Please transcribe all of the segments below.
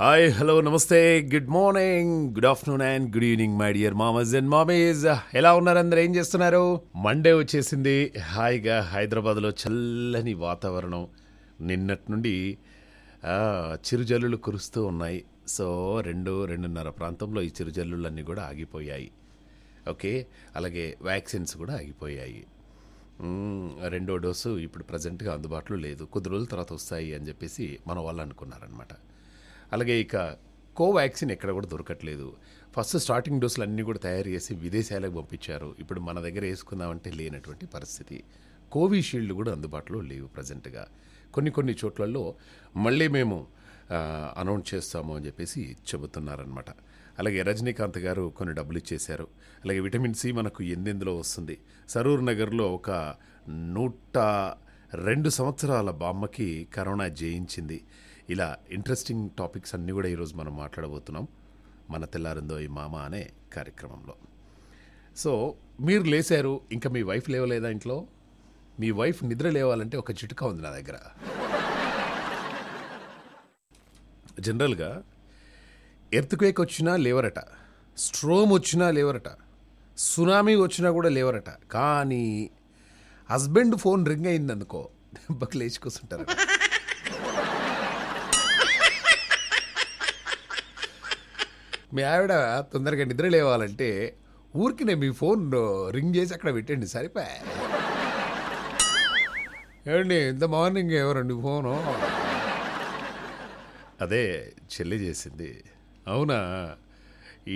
Hi hello namaste good morning good afternoon and good evening my dear మామస్ and మామీస్ ఎలా ఉన్నారు అందరు ఏం చేస్తున్నారు మండే వచ్చేసింది హాయిగా హైదరాబాద్లో చల్లని వాతావరణం నిన్నటి నుండి చిరుజల్లులు కురుస్తూ ఉన్నాయి సో రెండు రెండున్నర ప్రాంతంలో ఈ చిరుజల్లులన్నీ కూడా ఆగిపోయాయి ఓకే అలాగే వ్యాక్సిన్స్ కూడా ఆగిపోయాయి రెండో డోసు ఇప్పుడు ప్రజెంట్గా అందుబాటులో లేదు కొద్ది రోజుల తర్వాత వస్తాయి అని చెప్పేసి మన వాళ్ళు అనుకున్నారనమాట అలాగే ఇక కోవాక్సిన్ ఎక్కడ కూడా దొరకట్లేదు ఫస్ట్ స్టార్టింగ్ డోసులు అన్నీ కూడా తయారు చేసి విదేశాలకు పంపించారు ఇప్పుడు మన దగ్గర వేసుకుందామంటే లేనటువంటి పరిస్థితి కోవిషీల్డ్ కూడా అందుబాటులో లేవు ప్రజెంట్గా కొన్ని కొన్ని చోట్లలో మళ్ళీ మేము అనౌన్స్ చేస్తాము అని చెప్పేసి చెబుతున్నారనమాట అలాగే రజనీకాంత్ గారు కొన్ని డబ్బులు ఇచ్చేశారు అలాగే విటమిన్ సి మనకు ఎందెందులో వస్తుంది సరూర్ నగర్లో ఒక నూట రెండు సంవత్సరాల బామ్మకి కరోనా జయించింది ఇలా ఇంట్రెస్టింగ్ టాపిక్స్ అన్నీ కూడా ఈరోజు మనం మాట్లాడబోతున్నాం మన తెల్లారిందో ఈ మామ అనే కార్యక్రమంలో సో మీరు లేచారు ఇంకా మీ వైఫ్ లేవలేదా ఇంట్లో మీ వైఫ్ నిద్ర లేవాలంటే ఒక చిటుక ఉంది నా దగ్గర జనరల్గా ఎర్త్క్వేక్ వచ్చినా లేవరట స్ట్రోమ్ వచ్చినా లేవరట సునామీ వచ్చినా కూడా లేవరట కానీ హస్బెండ్ ఫోన్ రింగ్ అయిందనుకో దెబ్బకి లేచి కూర్చుంటారు మీ ఆవిడ తొందరగా నిద్ర లేవాలంటే ఊరికి నేను మీ ఫోన్ రింగ్ చేసి అక్కడ పెట్టండి సరిపా ఏమండి ఇంత మార్నింగ్ ఎవరండి ఫోను అదే చెల్లి చేసింది అవునా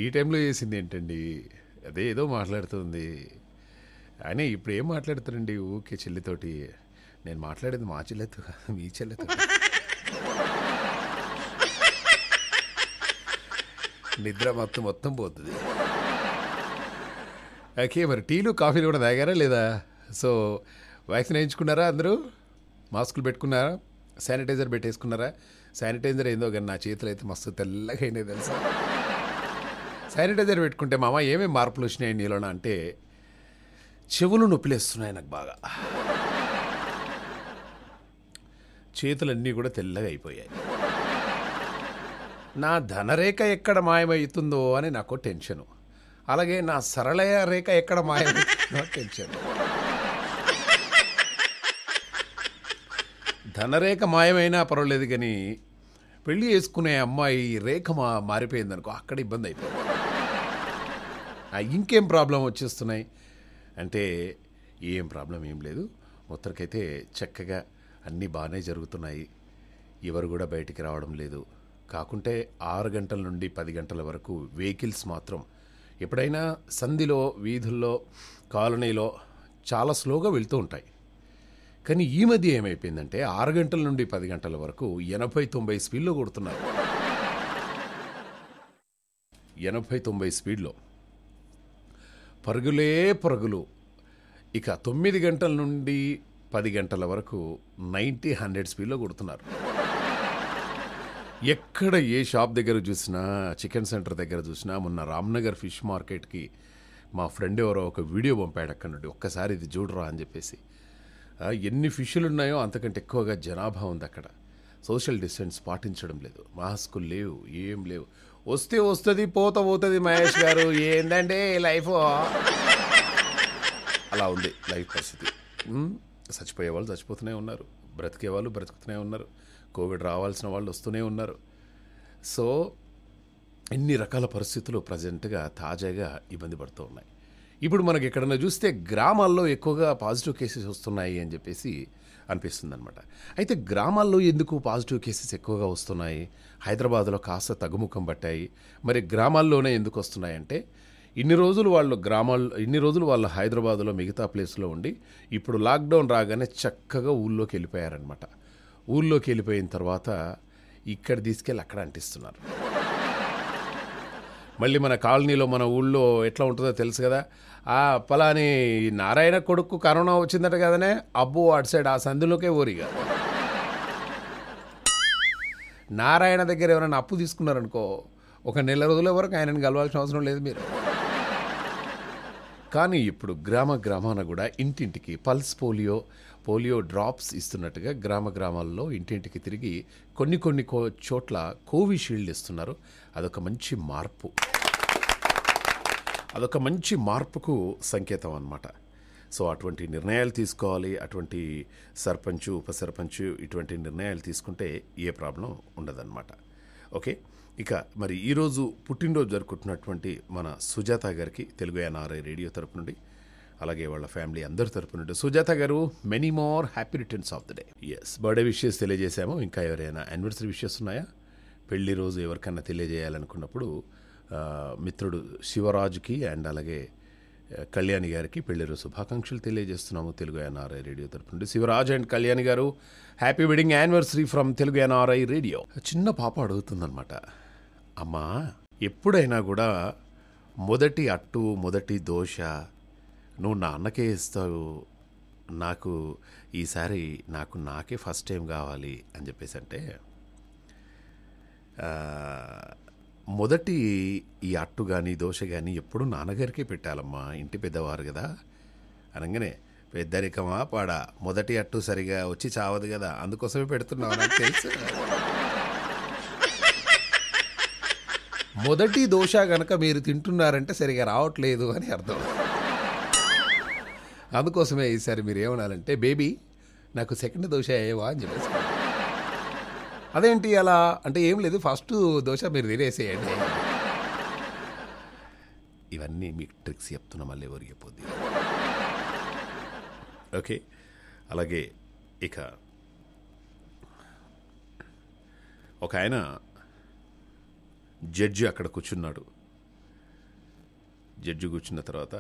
ఈ టైంలో చేసింది ఏంటండి అదే ఏదో మాట్లాడుతుంది అయినా ఇప్పుడు ఏం మాట్లాడుతారండి ఊకే చెల్లితోటి నేను మాట్లాడేది మా చెల్లెతో మీ చెల్లెతో నిద్ర మొత్తం మొత్తం పోతుంది ఓకే మరి టీలు కాఫీలు కూడా తాగారా లేదా సో వ్యాక్సిన్ వేయించుకున్నారా అందరూ మాస్కులు పెట్టుకున్నారా శానిటైజర్ పెట్టేసుకున్నారా శానిటైజర్ ఏందో కానీ నా చేతులు అయితే మస్తు తెల్లగా అయినాయి తెలుసా శానిటైజర్ పెట్టుకుంటే మామ ఏమేమి మార్పులు వచ్చినాయి నీలోన అంటే చెవులు నొప్పిలేస్తున్నాయి నాకు బాగా చేతులన్నీ కూడా తెల్లగా అయిపోయాయి నా ధనరేఖ ఎక్కడ మాయమవుతుందో అని నాకు టెన్షను అలాగే నా సరళయ రేఖ ఎక్కడ మాయమవుతుందో టెన్షన్ ధనరేఖ మాయమైనా పర్వాలేదు కానీ పెళ్లి చేసుకునే అమ్మాయి రేఖ మా మారిపోయిందనుకో అక్కడ ఇబ్బంది అయిపోయింది ఇంకేం ప్రాబ్లం వచ్చేస్తున్నాయి అంటే ఏం ప్రాబ్లం ఏం లేదు మొత్తానికైతే చక్కగా అన్నీ బాగానే జరుగుతున్నాయి ఎవరు కూడా బయటికి రావడం లేదు కాకుంటే ఆరు గంటల నుండి పది గంటల వరకు వెహికల్స్ మాత్రం ఎప్పుడైనా సంధిలో వీధుల్లో కాలనీలో చాలా స్లోగా వెళ్తూ ఉంటాయి కానీ ఈ మధ్య ఏమైపోయిందంటే ఆరు గంటల నుండి పది గంటల వరకు ఎనభై తొంభై స్పీడ్లో కొడుతున్నారు ఎనభై తొంభై స్పీడ్లో పరుగులే పరుగులు ఇక తొమ్మిది గంటల నుండి పది గంటల వరకు నైంటీ హండ్రెడ్ స్పీడ్లో కొడుతున్నారు ఎక్కడ ఏ షాప్ దగ్గర చూసినా చికెన్ సెంటర్ దగ్గర చూసినా మొన్న రామ్నగర్ ఫిష్ మార్కెట్కి మా ఫ్రెండ్ ఎవరో ఒక వీడియో పంపాడు అక్కడ నుండి ఒక్కసారి ఇది చూడరా అని చెప్పేసి ఎన్ని ఫిష్లు ఉన్నాయో అంతకంటే ఎక్కువగా జనాభా ఉంది అక్కడ సోషల్ డిస్టెన్స్ పాటించడం లేదు మాస్కులు లేవు ఏం లేవు వస్తే వస్తుంది పోత పోతుంది మహేష్ గారు ఏందంటే లైఫ్ అలా ఉంది లైఫ్ పరిస్థితి చచ్చిపోయే వాళ్ళు చచ్చిపోతూనే ఉన్నారు బ్రతికే వాళ్ళు బ్రతుకుతూనే ఉన్నారు కోవిడ్ రావాల్సిన వాళ్ళు వస్తూనే ఉన్నారు సో ఇన్ని రకాల పరిస్థితులు ప్రజెంట్గా తాజాగా ఇబ్బంది పడుతూ ఉన్నాయి ఇప్పుడు మనకి ఎక్కడన్నా చూస్తే గ్రామాల్లో ఎక్కువగా పాజిటివ్ కేసెస్ వస్తున్నాయి అని చెప్పేసి అనిపిస్తుంది అనమాట అయితే గ్రామాల్లో ఎందుకు పాజిటివ్ కేసెస్ ఎక్కువగా వస్తున్నాయి హైదరాబాద్లో కాస్త తగ్గుముఖం పట్టాయి మరి గ్రామాల్లోనే ఎందుకు వస్తున్నాయంటే ఇన్ని రోజులు వాళ్ళు గ్రామాల్లో ఇన్ని రోజులు వాళ్ళు హైదరాబాద్లో మిగతా ప్లేస్లో ఉండి ఇప్పుడు లాక్డౌన్ రాగానే చక్కగా ఊళ్ళోకి వెళ్ళిపోయారనమాట ఊళ్ళోకి వెళ్ళిపోయిన తర్వాత ఇక్కడ తీసుకెళ్ళి అక్కడ అంటిస్తున్నారు మళ్ళీ మన కాలనీలో మన ఊళ్ళో ఎట్లా ఉంటుందో తెలుసు కదా ఆ పలాని నారాయణ కొడుకు కరోనా వచ్చిందట కదనే అబ్బో అటు సైడ్ ఆ సందులోకే ఓరిగా నారాయణ దగ్గర ఎవరైనా అప్పు తీసుకున్నారనుకో ఒక నెల రోజుల వరకు ఆయనను కలవాల్సిన అవసరం లేదు మీరు కానీ ఇప్పుడు గ్రామ గ్రామాన కూడా ఇంటింటికి పల్స్ పోలియో పోలియో డ్రాప్స్ ఇస్తున్నట్టుగా గ్రామ గ్రామాల్లో ఇంటింటికి తిరిగి కొన్ని కొన్ని చోట్ల కోవిషీల్డ్ ఇస్తున్నారు అదొక మంచి మార్పు అదొక మంచి మార్పుకు సంకేతం అన్నమాట సో అటువంటి నిర్ణయాలు తీసుకోవాలి అటువంటి సర్పంచ్ ఉప సర్పంచ్ ఇటువంటి నిర్ణయాలు తీసుకుంటే ఏ ప్రాబ్లం ఉండదన్నమాట ఓకే ఇక మరి ఈరోజు పుట్టినరోజు జరుపుకుంటున్నటువంటి మన సుజాత గారికి తెలుగు ఎన్ఆర్ఐ రేడియో తరపు నుండి అలాగే వాళ్ళ ఫ్యామిలీ అందరి తరపు సుజాత గారు many more happy returns of the day ఎస్ బర్త్డే విషయస్ తెలియజేశాము ఇంకా ఎవరైనా యానివర్సరీ విషయస్ ఉన్నాయా పెళ్లి రోజు ఎవరికైనా తెలియజేయాలనుకున్నప్పుడు మిత్రుడు శివరాజుకి అండ్ అలాగే కళ్యాణి గారికి రోజు శుభాకాంక్షలు తెలియజేస్తున్నాము తెలుగు ఎన్ఆర్ఐ రేడియో తరపు నుండి శివరాజ్ అండ్ కళ్యాణి గారు happy wedding anniversary from Telugu NRI radio చిన్న పాప అడుగుతుందనమాట అమ్మా ఎప్పుడైనా కూడా మొదటి అట్టు మొదటి దోశ నువ్వు నాన్నకే ఇస్తావు నాకు ఈసారి నాకు నాకే ఫస్ట్ టైం కావాలి అని చెప్పేసి అంటే మొదటి ఈ అట్టు కానీ దోశ కానీ ఎప్పుడు నాన్నగారికే పెట్టాలమ్మా ఇంటి పెద్దవారు కదా అనగానే పెద్దరికమా పాడా మొదటి అట్టు సరిగా వచ్చి చావదు కదా అందుకోసమే పెడుతున్నావు నాకు తెలుసు మొదటి దోశ కనుక మీరు తింటున్నారంటే సరిగా రావట్లేదు అని అర్థం అందుకోసమే ఈసారి మీరు ఏమనాలంటే బేబీ నాకు సెకండ్ దోశ అయ్యేవా అని చెప్పేసి అదేంటి అలా అంటే ఏం లేదు ఫస్ట్ దోశ మీరు తినేసేయండి ఇవన్నీ మీకు ట్రిక్స్ చెప్తున్నా మళ్ళీ ఒరిగిపోద్ది ఓకే అలాగే ఇక ఒక ఆయన జడ్జి అక్కడ కూర్చున్నాడు జడ్జి కూర్చున్న తర్వాత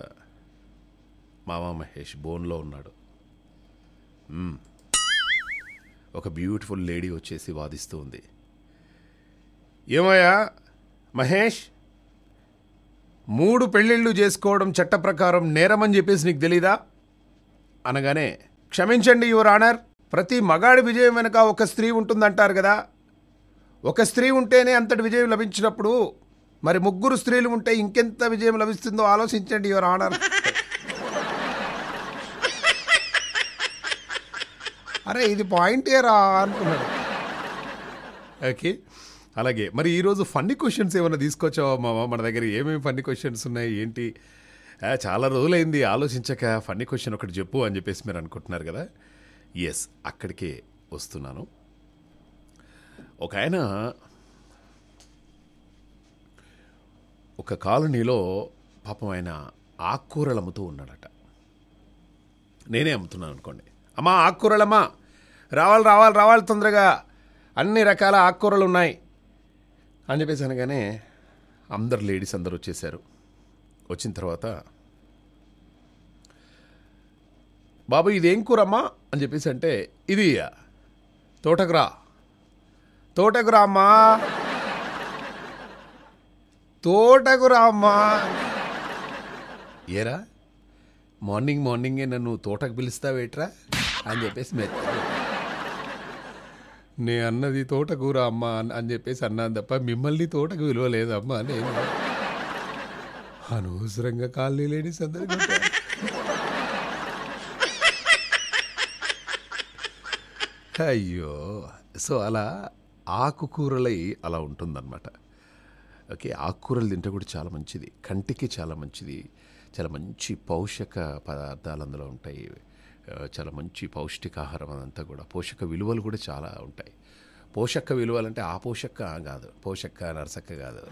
మామ మహేష్ బోన్లో ఉన్నాడు ఒక బ్యూటిఫుల్ లేడీ వచ్చేసి వాదిస్తూ ఉంది ఏమయ్యా మహేష్ మూడు పెళ్ళిళ్ళు చేసుకోవడం చట్ట ప్రకారం నేరమని చెప్పేసి నీకు తెలీదా అనగానే క్షమించండి యువర్ ఆనర్ ప్రతి మగాడి విజయం వెనుక ఒక స్త్రీ ఉంటుందంటారు కదా ఒక స్త్రీ ఉంటేనే అంతటి విజయం లభించినప్పుడు మరి ముగ్గురు స్త్రీలు ఉంటే ఇంకెంత విజయం లభిస్తుందో ఆలోచించండి యువర్ ఆనర్ అరే ఇది పాయింట్ ఏరా అనుకున్నాడు ఓకే అలాగే మరి ఈరోజు ఫన్నీ క్వశ్చన్స్ ఏమైనా తీసుకొచ్చావా మామ మన దగ్గర ఏమేమి ఫన్నీ క్వశ్చన్స్ ఉన్నాయి ఏంటి చాలా రోజులైంది ఆలోచించక ఫన్నీ క్వశ్చన్ ఒకటి చెప్పు అని చెప్పేసి మీరు అనుకుంటున్నారు కదా ఎస్ అక్కడికే వస్తున్నాను ఒక ఆయన ఒక కాలనీలో పాపం ఆయన ఆకుకూరలు అమ్ముతూ ఉన్నాడట నేనే అమ్ముతున్నాను అనుకోండి అమ్మా ఆకుకూరలమ్మా రావాలి రావాలి రావాలి తొందరగా అన్ని రకాల ఆకుకూరలు ఉన్నాయి అని చెప్పేసి అనగానే అందరు లేడీస్ అందరు వచ్చేసారు వచ్చిన తర్వాత బాబు ఇదేం కూరమ్మా అని చెప్పేసి అంటే ఇది తోటకురా తోటకురా అమ్మా తోటకురా అమ్మా ఏరా మార్నింగ్ మార్నింగే నన్ను తోటకు పిలుస్తావేట్రా అని చెప్పేసి మెచ్చారు నే అన్నది తోటకూర అమ్మ అని అని చెప్పేసి అన్నాను తప్ప మిమ్మల్ని తోటకు విలువ లేదమ్మా నేను అనవసరంగా కాలనీ లేని సందర్భం అయ్యో సో అలా ఆకుకూరలై అలా ఉంటుందన్నమాట ఓకే ఆకుకూరలు తింటే కూడా చాలా మంచిది కంటికి చాలా మంచిది చాలా మంచి పౌషక పదార్థాలు అందులో ఉంటాయి చాలా మంచి పౌష్టికాహారం అదంతా కూడా పోషక విలువలు కూడా చాలా ఉంటాయి పోషక విలువలు అంటే ఆ పోషక కాదు పోషక నరసక్క కాదు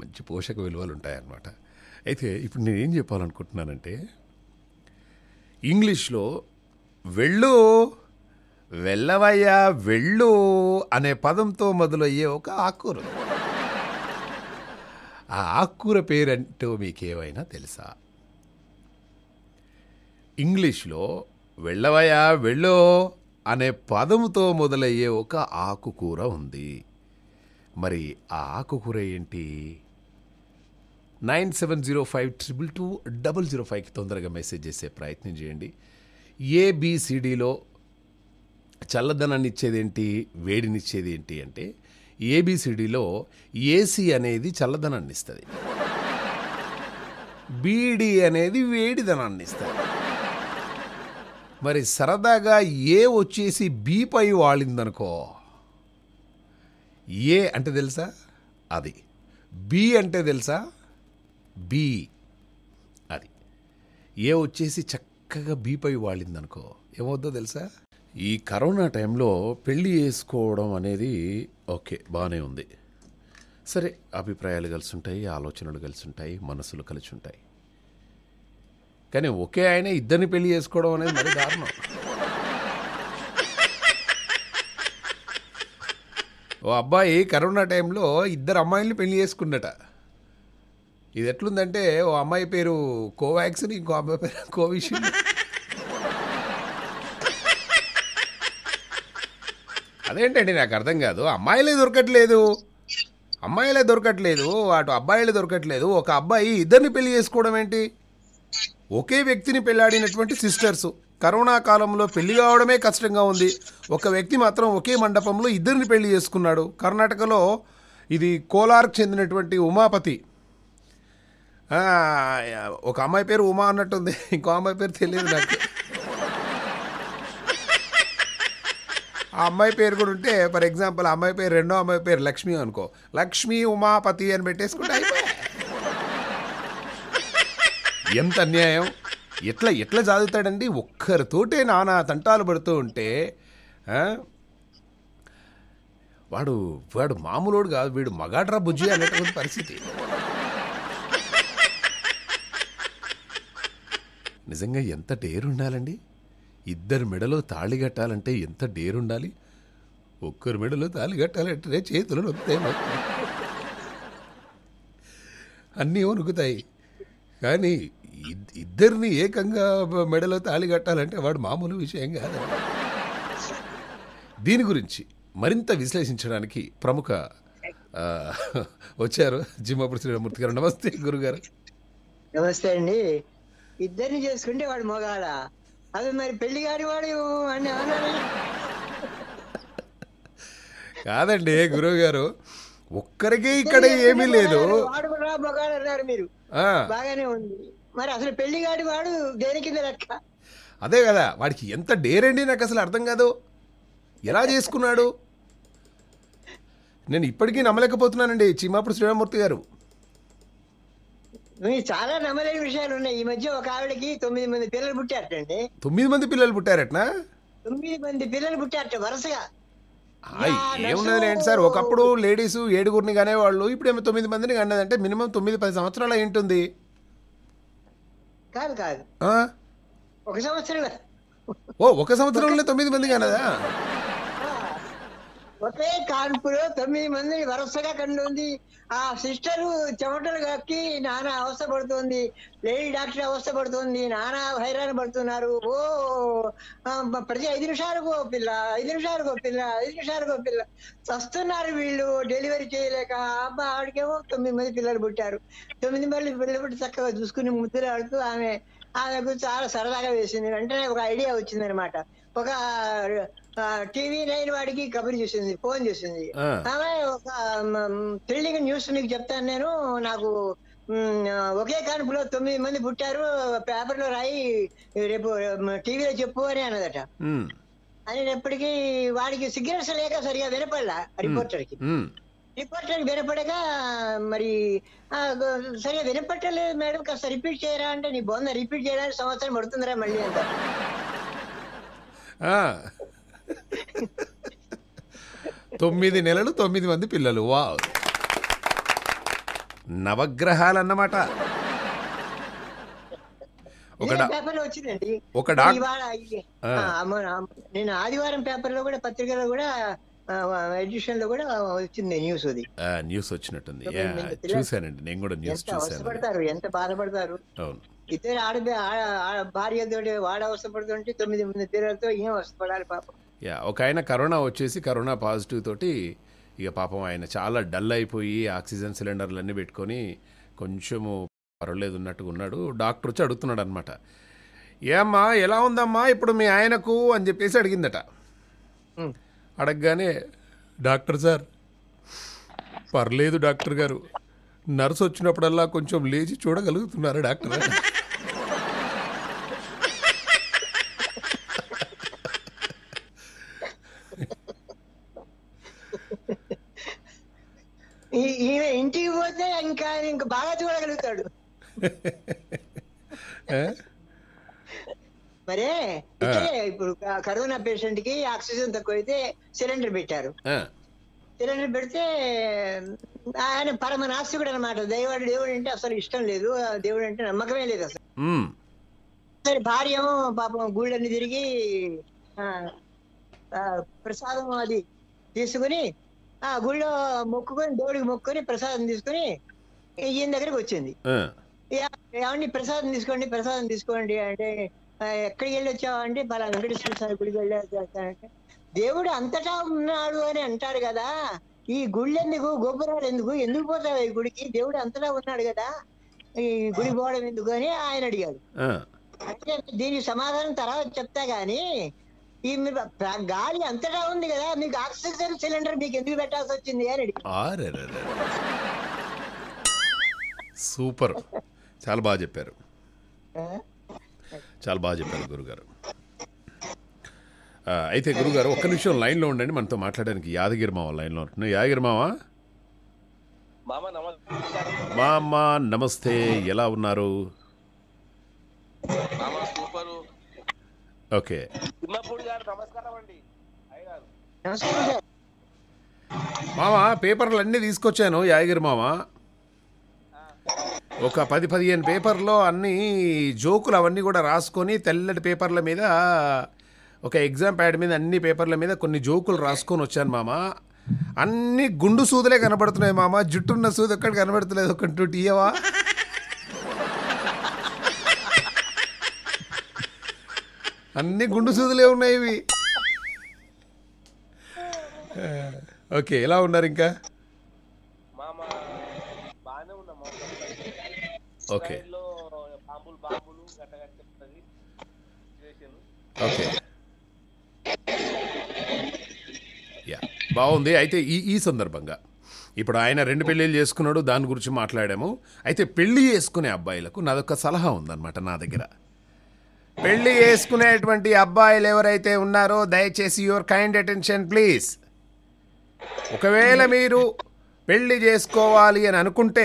మంచి పోషక విలువలు ఉంటాయన్నమాట అయితే ఇప్పుడు నేను ఏం చెప్పాలనుకుంటున్నానంటే ఇంగ్లీష్లో వెళ్ళు వెళ్ళవయ్యా వెళ్ళు అనే పదంతో మొదలయ్యే ఒక ఆకూర ఆ ఆకూర పేరంటూ మీకేమైనా తెలుసా ఇంగ్లీష్లో వెళ్ళవయా వెళ్ళో అనే పదముతో మొదలయ్యే ఒక ఆకుకూర ఉంది మరి ఆ ఆకుకూర ఏంటి nine seven zero five triple two double zero ఫైవ్కి తొందరగా మెసేజ్ చేసే ప్రయత్నం చేయండి ఏబిసిడిలో చల్లదనాన్ని ఇచ్చేదేంటి వేడినిచ్చేది ఏంటి అంటే ఏబిసిడిలో ఏసీ అనేది చల్లదనాన్ని ఇస్తుంది బీడీ అనేది వేడిదనాన్ని ఇస్తుంది మరి సరదాగా ఏ వచ్చేసి బి పై వాళ్ళిందనుకో ఏ అంటే తెలుసా అది బి అంటే తెలుసా బి అది ఏ వచ్చేసి చక్కగా బి పై వాళ్ళిందనుకో ఏమవుద్దో తెలుసా ఈ కరోనా టైంలో పెళ్ళి చేసుకోవడం అనేది ఓకే బాగానే ఉంది సరే అభిప్రాయాలు కలిసి ఉంటాయి ఆలోచనలు కలిసి ఉంటాయి మనసులు కలిసి ఉంటాయి కానీ ఒకే ఆయన ఇద్దరిని పెళ్లి చేసుకోవడం అనేది మరి దారుణం ఓ అబ్బాయి కరోనా టైంలో ఇద్దరు అమ్మాయిల్ని పెళ్లి చేసుకున్నట ఇది ఎట్లుందంటే ఓ అమ్మాయి పేరు కోవాక్సిన్ ఇంకో అమ్మాయి పేరు కోవిషీల్డ్ అదేంటండి నాకు అర్థం కాదు అమ్మాయిలే దొరకట్లేదు అమ్మాయిలే దొరకట్లేదు అటు అబ్బాయిలే దొరకట్లేదు ఒక అబ్బాయి ఇద్దరిని పెళ్లి చేసుకోవడం ఏంటి ఒకే వ్యక్తిని పెళ్లాడినటువంటి సిస్టర్స్ కరోనా కాలంలో పెళ్లి కావడమే కష్టంగా ఉంది ఒక వ్యక్తి మాత్రం ఒకే మండపంలో ఇద్దరిని పెళ్లి చేసుకున్నాడు కర్ణాటకలో ఇది కోలార్కు చెందినటువంటి ఉమాపతి ఒక అమ్మాయి పేరు ఉమా అన్నట్టుంది ఇంకో అమ్మాయి పేరు తెలియదు నాకు ఆ అమ్మాయి పేరు కూడా ఉంటే ఫర్ ఎగ్జాంపుల్ అమ్మాయి పేరు రెండో అమ్మాయి పేరు లక్ష్మి అనుకో లక్ష్మి ఉమాపతి అని పెట్టేసుకుంటే ఎంత అన్యాయం ఎట్లా ఎట్లా చదువుతాడండి ఒక్కరితోటే నానా తంటాలు పడుతూ ఉంటే వాడు వాడు మామూలుడు కాదు వీడు మగాడ్రా బుజ్జి అనేటువంటి పరిస్థితి నిజంగా ఎంత డేరుండాలండి ఇద్దరు మెడలో తాళి కట్టాలంటే ఎంత డేరుండాలి ఒక్కరు మెడలో తాళి కట్టాలంటే చేతులు మాకు అన్నీ ఉరుకుతాయి కానీ ఇద్దరిని ఏకంగా మెడలో తాళి కట్టాలంటే వాడు మామూలు విషయం కాదు దీని గురించి మరింత విశ్లేషించడానికి ప్రముఖ వచ్చారు జిమ్మపురి శ్రీరామూర్తి గారు నమస్తే గురుగారు నమస్తే అండి ఇద్దరిని చేసుకుంటే వాడు మొగాల అది మరి పెళ్లి గారి వాడు అని కాదండి గురువు గారు ఒక్కరికి ఇక్కడ ఏమీ లేదు బాగానే ఉంది మరి అసలు పెళ్లిగాడి వాడు దేని కింద లెక్క అదే కదా వాడికి ఎంత డేరండి నాకు అసలు అర్థం కాదు ఎలా చేసుకున్నాడు నేను ఇప్పటికీ నమ్మలేకపోతున్నానండి చీమాపుడు శ్రీరామూర్తి గారు చాలా నమ్మలేని విషయాలు ఉన్నాయి ఈ మధ్య ఒక ఆవిడకి తొమ్మిది మంది పిల్లలు పుట్టారటండి తొమ్మిది మంది పిల్లలు పుట్టారట్నా తొమ్మిది మంది పిల్లలు పుట్టారట వరుసగా ఏమున్నది సార్ ఒకప్పుడు లేడీస్ ఏడుగురిని కానీ వాళ్ళు ఏమో తొమ్మిది మందిని అంటే మినిమం తొమ్మిది పది సంవత్సరాలు ఏంటి కాదు కాదు ఒక సంవత్సరం ఓ ఒక సంవత్సరంలో తొమ్మిది మంది కానదా ఒకే కాన్పులో తొమ్మిది మందిని వరుసగా కండుంది ఆ సిస్టర్ చెమటలు కక్కి నానా అవస్థ పడుతుంది లేడీ డాక్టర్ అవస్థ పడుతుంది నానా హైరాణ పడుతున్నారు ఓ ప్రతి ఐదు నిమిషాలకు పిల్ల ఐదు గో పిల్ల ఐదు నిమిషాలకు పిల్ల చస్తున్నారు వీళ్ళు డెలివరీ చేయలేక అబ్బా ఆవిడకేమో తొమ్మిది మంది పిల్లలు పుట్టారు తొమ్మిది మంది పిల్లలు పుట్టి చక్కగా చూసుకుని ముద్దులు ఆడుతూ ఆమె ఆమెకు చాలా సరదాగా వేసింది వెంటనే ఒక ఐడియా వచ్చింది అనమాట ఒక టీవీ నైన్ వాడికి కబుర్ చేసింది ఫోన్ చేసింది ఆమె ఒక పెళ్లికి న్యూస్ మీకు చెప్తాను నేను నాకు ఒకే కాన్పులో తొమ్మిది మంది పుట్టారు పేపర్ లో రాయి రేపు టీవీలో చెప్పు అని అన్నదట అనేటప్పటికీ వాడికి సిగ్నల్స్ లేక సరిగా వినపడలా రిపోర్టర్ కి రిపోర్టర్ వినపడగా మరి సరిగా వినపట్టలేదు మేడం కాస్త రిపీట్ చేయరా అంటే నీ బొంద రిపీట్ చేయడానికి సంవత్సరం పడుతుందిరా మళ్ళీ అంత తొమ్మిది నెలలు తొమ్మిది మంది పిల్లలు వా నవగ్రహాలన్నమాట ఒక నేను ఆదివారం పేపర్ లో కూడా పత్రికలో కూడా ఎడిషన్ లో కూడా వచ్చింది న్యూస్ అది న్యూస్ వచ్చినట్టుంది చూసానండి నేను కూడా న్యూస్ చూసాను ఎంత బాధపడతారు అవును ఇద్దరు ఆడ భార్యతో వాడ అవసరపడుతుంటే తొమ్మిది మంది పిల్లలతో ఏం అవసరపడాలి పాపం యా ఒక ఆయన కరోనా వచ్చేసి కరోనా పాజిటివ్ తోటి ఇక పాపం ఆయన చాలా డల్ అయిపోయి ఆక్సిజన్ సిలిండర్లు అన్నీ పెట్టుకొని కొంచెము పర్వాలేదు ఉన్నట్టుగా ఉన్నాడు డాక్టర్ వచ్చి అడుగుతున్నాడు అనమాట ఏమ్మా ఎలా ఉందమ్మా ఇప్పుడు మీ ఆయనకు అని చెప్పేసి అడిగిందట అడగగానే డాక్టర్ సార్ పర్లేదు డాక్టర్ గారు నర్స్ వచ్చినప్పుడల్లా కొంచెం లేచి చూడగలుగుతున్నారు డాక్టర్ పోతే ఇంకా ఆయన ఇంకా బాగా చూడగలుగుతాడు మరే ఇప్పుడు కరోనా పేషెంట్ కి ఆక్సిజన్ తక్కువైతే సిలిండర్ పెట్టారు సిలిండర్ పెడితే ఆయన పరమ నాస్తికుడు అనమాట దేవుడు దేవుడు అంటే అసలు ఇష్టం లేదు దేవుడు అంటే నమ్మకమే లేదు అసలు సరే భార్య పాపం గుళ్ళని తిరిగి ప్రసాదం అది తీసుకుని ఆ గుళ్ళో మొక్కుకొని దోడి మొక్కుకొని ప్రసాదం తీసుకుని ఈయన దగ్గరికి వచ్చింది ఏమండి ప్రసాదం తీసుకోండి ప్రసాదం తీసుకోండి అంటే ఎక్కడికి వెళ్ళి వచ్చావండి పలా వెంకటేశ్వర స్వామి గుడికి వెళ్ళాడు దేవుడు అంతటా ఉన్నాడు అని అంటారు కదా ఈ గుళ్ళు ఎందుకు గోపురాలు ఎందుకు ఎందుకు పోతావు ఈ గుడికి దేవుడు అంతటా ఉన్నాడు కదా ఈ గుడి పోవడం ఎందుకు అని ఆయన అడిగాడు అంటే దీనికి సమాధానం తర్వాత చెప్తా గానీ గాలి అంతగా ఉంది కదా మీకు ఆక్సిజన్ సిలిండర్ మీకు ఎందుకు పెట్టాల్సి వచ్చింది అని సూపర్ చాలా బాగా చెప్పారు చాలా బాగా చెప్పారు గురుగారు అయితే గురుగారు ఒక్క నిమిషం లైన్లో ఉండండి మనతో మాట్లాడడానికి యాదగిరి మావ లైన్లో ఉంటున్నా యాదగిరి మావ మామ నమస్తే ఎలా ఉన్నారు ఓకే మామ పేపర్లు అన్నీ తీసుకొచ్చాను యాదగిరి మామ ఒక పది పదిహేను పేపర్లో అన్ని జోకులు అవన్నీ కూడా రాసుకొని తెల్లటి పేపర్ల మీద ఒక ఎగ్జామ్ ప్యాడ్ మీద అన్ని పేపర్ల మీద కొన్ని జోకులు రాసుకొని వచ్చాను మామ అన్ని గుండు సూదులే కనబడుతున్నాయి మామ జుట్టున్న సూది ఒక్కటి కనబడతలేదు టూ టీయవా అన్ని గుండు సూదులే ఉన్నాయి ఇవి ఓకే ఎలా ఉన్నారు ఇంకా ఓకే ఓకే యా బాగుంది అయితే ఈ ఈ సందర్భంగా ఇప్పుడు ఆయన రెండు పెళ్ళిళ్ళు చేసుకున్నాడు దాని గురించి మాట్లాడాము అయితే పెళ్ళి చేసుకునే అబ్బాయిలకు నాదొక సలహా ఉందన్నమాట నా దగ్గర పెళ్లి చేసుకునేటువంటి అబ్బాయిలు ఎవరైతే ఉన్నారో దయచేసి యువర్ కైండ్ అటెన్షన్ ప్లీజ్ ఒకవేళ మీరు పెళ్లి చేసుకోవాలి అని అనుకుంటే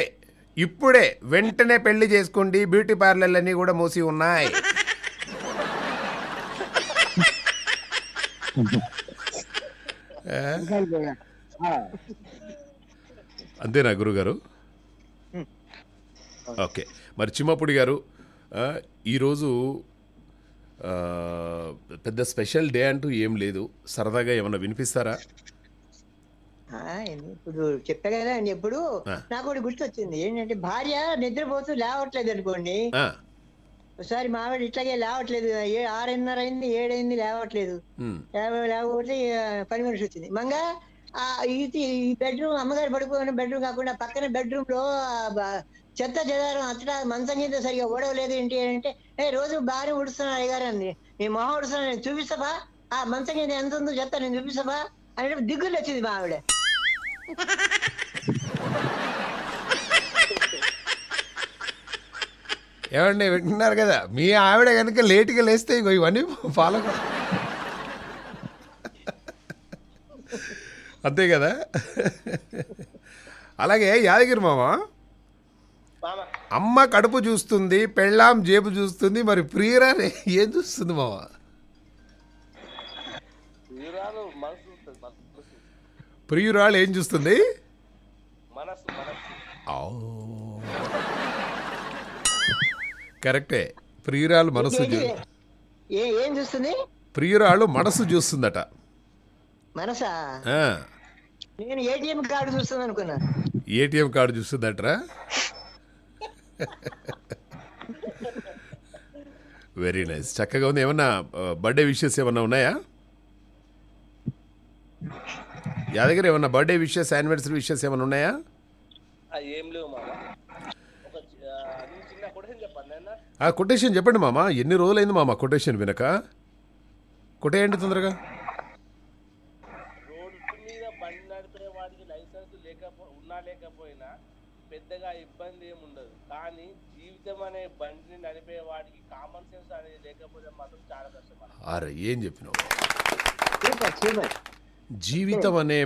ఇప్పుడే వెంటనే పెళ్లి చేసుకోండి బ్యూటీ పార్లర్లన్నీ కూడా మూసి ఉన్నాయి అంతేనా గురుగారు ఓకే మరి చిమ్మపుడి గారు ఈరోజు పెద్ద స్పెషల్ డే అంటూ ఏం లేదు సరదాగా ఏమైనా వినిపిస్తారా ఇప్పుడు చెప్పా కదా అని ఎప్పుడు నాకు ఒకటి గుర్తొచ్చింది ఏంటంటే భార్య నిద్రపోతూ లేవట్లేదు అనుకోండి ఒకసారి మావిడ ఇట్లాగే లేవట్లేదు ఏ ఆరున్నర అయింది ఏడైంది లేవట్లేదు లేకపోతే పని మనిషి వచ్చింది మంగ ఆ ఇది ఈ బెడ్రూమ్ అమ్మగారు పడుకున్న బెడ్రూమ్ కాకుండా పక్కన బెడ్రూమ్ లో చెత్త చెదారం అచ్చట మంచం కింద సరిగా ఓడవలేదు ఏంటి అంటే ఏ రోజు భార్య ఉడుస్తున్నాను అయ్యగారండి అంది నేను మొహం ఉడుస్తున్నాను నేను చూపిస్తావా ఆ మంచం కింద ఎంత ఉందో చెత్త నేను చూపిస్తావా అని దిగులు వచ్చింది మా ఏమండి వింటున్నారు కదా మీ ఆవిడ కనుక లేట్గా లేస్తే ఇంకో ఇవన్నీ ఫాలో అంతే కదా అలాగే యాదగిరి మామ అమ్మ కడుపు చూస్తుంది పెళ్ళాం జేబు చూస్తుంది మరి ప్రియరా ఏం చూస్తుంది మామ ప్రియురాలు ఏం చూస్తుంది కరెక్టే ప్రియురాలు మనసు ఏం చూస్తుంది ప్రియురాలు మనసు చూస్తుందట మనసా ఏటీఎం కార్డు చూస్తుందట చూస్తుందట్రా వెరీ నైస్ చక్కగా ఉంది ఏమన్నా బర్త్డే విషెస్ ఏమన్నా ఉన్నాయా యాదగిరి ఏమన్నా బర్త్డే విషెస్ యానివర్సరీ విషెస్ ఏమైనా ఉన్నాయా ఏం లేవు ఆ కొటేషన్ చెప్పండి మామ ఎన్ని రోజులైంది మామ కొటేషన్ వినక కొట్టేయండి తొందరగా రోడ్డు మీద బండి వాడికి లైసెన్స్ ఉన్నా లేకపోయినా పెద్దగా ఇబ్బంది ఉండదు కానీ జీవితం అనే నడిపే వాడికి అనేది లేకపోతే మాత్రం చాలా అరే ఏం చెప్పినావు జీవితం అనే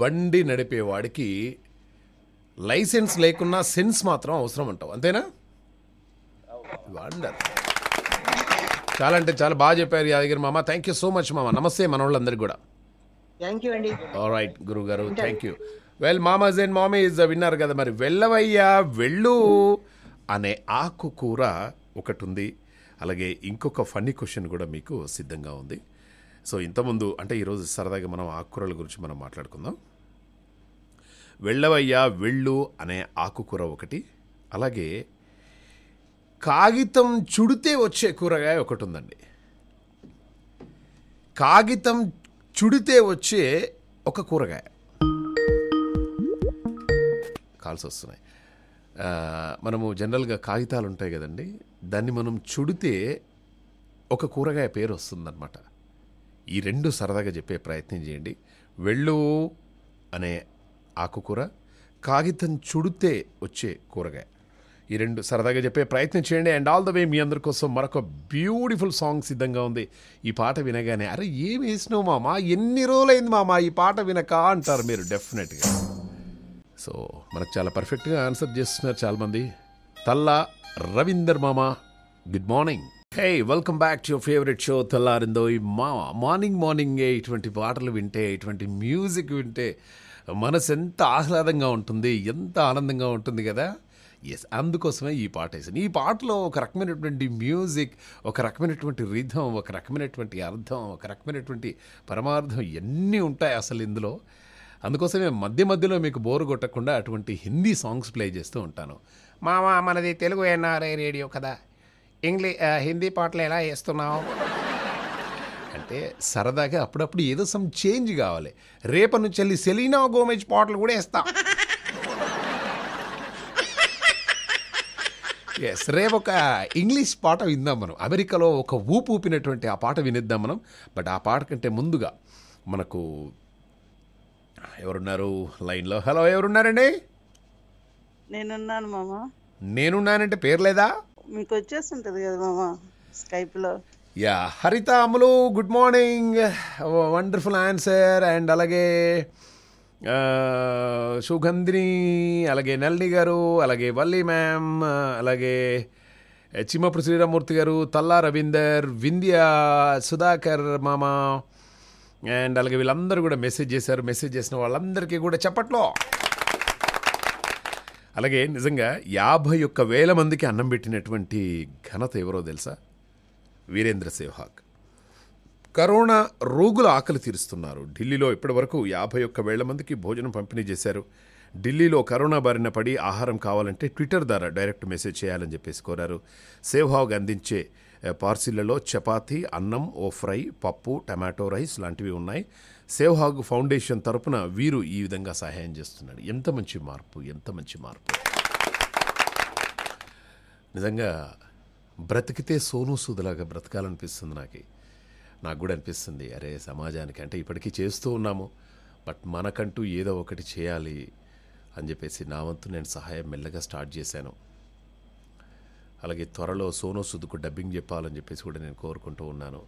బండి నడిపేవాడికి లైసెన్స్ లేకున్నా సెన్స్ మాత్రం అవసరం అంటావు అంతేనా వండర్ చాలా అంటే చాలా బాగా చెప్పారు యాదగిరి మామ థ్యాంక్ యూ సో మచ్ మామ నమస్తే మన వాళ్ళందరికీ కూడా రైట్ గురువు గారు థ్యాంక్ యూ వెల్ మామాజ్ అండ్ మామీ ఇస్ విన్నారు కదా మరి వెళ్ళవయ్యా వెళ్ళు అనే ఆకుకూర ఒకటి ఉంది అలాగే ఇంకొక ఫన్నీ క్వశ్చన్ కూడా మీకు సిద్ధంగా ఉంది సో ఇంతకుముందు అంటే ఈరోజు సరదాగా మనం ఆకుకూరల గురించి మనం మాట్లాడుకుందాం వెళ్ళవయ్యా వెళ్ళు అనే ఆకుకూర ఒకటి అలాగే కాగితం చుడితే వచ్చే కూరగాయ ఒకటి ఉందండి కాగితం చుడితే వచ్చే ఒక కూరగాయ కాల్స్ వస్తున్నాయి మనము జనరల్గా కాగితాలు ఉంటాయి కదండి దాన్ని మనం చుడితే ఒక కూరగాయ పేరు వస్తుందన్నమాట ఈ రెండు సరదాగా చెప్పే ప్రయత్నం చేయండి వెళ్ళు అనే ఆకుకూర కాగితం చుడితే వచ్చే కూరగాయ ఈ రెండు సరదాగా చెప్పే ప్రయత్నం చేయండి అండ్ ఆల్ ద వే మీ అందరి కోసం మరొక బ్యూటిఫుల్ సాంగ్ సిద్ధంగా ఉంది ఈ పాట వినగానే అరే ఏం వేసినావు మామా ఎన్ని రోజులైంది మామా ఈ పాట వినక అంటారు మీరు డెఫినెట్గా సో మనకు చాలా పర్ఫెక్ట్గా ఆన్సర్ చేస్తున్నారు చాలామంది తల్లా రవీందర్ మామా good morning hey welcome back to your favourite show తెల్లారిందో ఈ మా మార్నింగ్ మార్నింగే ఇటువంటి పాటలు వింటే ఇటువంటి మ్యూజిక్ వింటే మనసు ఎంత ఆహ్లాదంగా ఉంటుంది ఎంత ఆనందంగా ఉంటుంది కదా ఎస్ అందుకోసమే ఈ పాట వేసాను ఈ పాటలో ఒక రకమైనటువంటి మ్యూజిక్ ఒక రకమైనటువంటి రిధం ఒక రకమైనటువంటి అర్థం ఒక రకమైనటువంటి పరమార్థం ఎన్ని ఉంటాయి అసలు ఇందులో అందుకోసమే మధ్య మధ్యలో మీకు బోరు కొట్టకుండా అటువంటి హిందీ సాంగ్స్ ప్లే చేస్తూ ఉంటాను మామ మనది తెలుగు ఎన్ఆర్ఐ రేడియో కదా ఇంగ్లీ హిందీ పాటలు ఎలా వేస్తున్నావు అంటే సరదాగా అప్పుడప్పుడు ఏదో సమ్ చేంజ్ కావాలి రేపటి నుంచి వెళ్ళి సెలీనా గోమేజ్ పాటలు కూడా వేస్తాం ఎస్ రేపు ఒక ఇంగ్లీష్ పాట విందాం మనం అమెరికాలో ఒక ఊపు ఊపినటువంటి ఆ పాట వినిద్దాం మనం బట్ ఆ పాట కంటే ముందుగా మనకు ఎవరున్నారు లైన్లో హలో ఎవరున్నారండి నేనున్నాను మామ నేనున్నానంటే పేరు లేదా మీకు వచ్చేస్తుంటది కదా మామ స్కైప్ లో యా హరిత అమలు good morning wonderful answer and అలాగే సుగంధిని అలాగే నల్ని గారు అలాగే వల్లి మ్యామ్ అలాగే చిమ్మపురి శ్రీరామూర్తి గారు తల్లా రవీందర్ వింధ్య సుధాకర్ మామ అండ్ అలాగే వీళ్ళందరూ కూడా మెసేజ్ చేశారు మెసేజ్ చేసిన వాళ్ళందరికీ కూడా చెప్పట్లో అలాగే నిజంగా యాభై ఒక్క వేల మందికి అన్నం పెట్టినటువంటి ఘనత ఎవరో తెలుసా వీరేంద్ర సేవాగ్ కరోనా రోగుల ఆకలి తీరుస్తున్నారు ఢిల్లీలో ఇప్పటివరకు యాభై ఒక్క వేల మందికి భోజనం పంపిణీ చేశారు ఢిల్లీలో కరోనా బారిన పడి ఆహారం కావాలంటే ట్విట్టర్ ద్వారా డైరెక్ట్ మెసేజ్ చేయాలని చెప్పేసి కోరారు సేవ్హాగ్ అందించే పార్సిళ్లలో చపాతీ అన్నం ఓ ఫ్రై పప్పు టమాటో రైస్ లాంటివి ఉన్నాయి సేవ్ హాగ్ ఫౌండేషన్ తరపున వీరు ఈ విధంగా సహాయం చేస్తున్నాడు ఎంత మంచి మార్పు ఎంత మంచి మార్పు నిజంగా బ్రతికితే సోను సూదులాగా బ్రతకాలనిపిస్తుంది నాకు నాకు కూడా అనిపిస్తుంది అరే సమాజానికి అంటే ఇప్పటికీ చేస్తూ ఉన్నాము బట్ మనకంటూ ఏదో ఒకటి చేయాలి అని చెప్పేసి నా వంతు నేను సహాయం మెల్లగా స్టార్ట్ చేశాను అలాగే త్వరలో సోనో సుద్దుకు డబ్బింగ్ చెప్పాలని చెప్పేసి కూడా నేను కోరుకుంటూ ఉన్నాను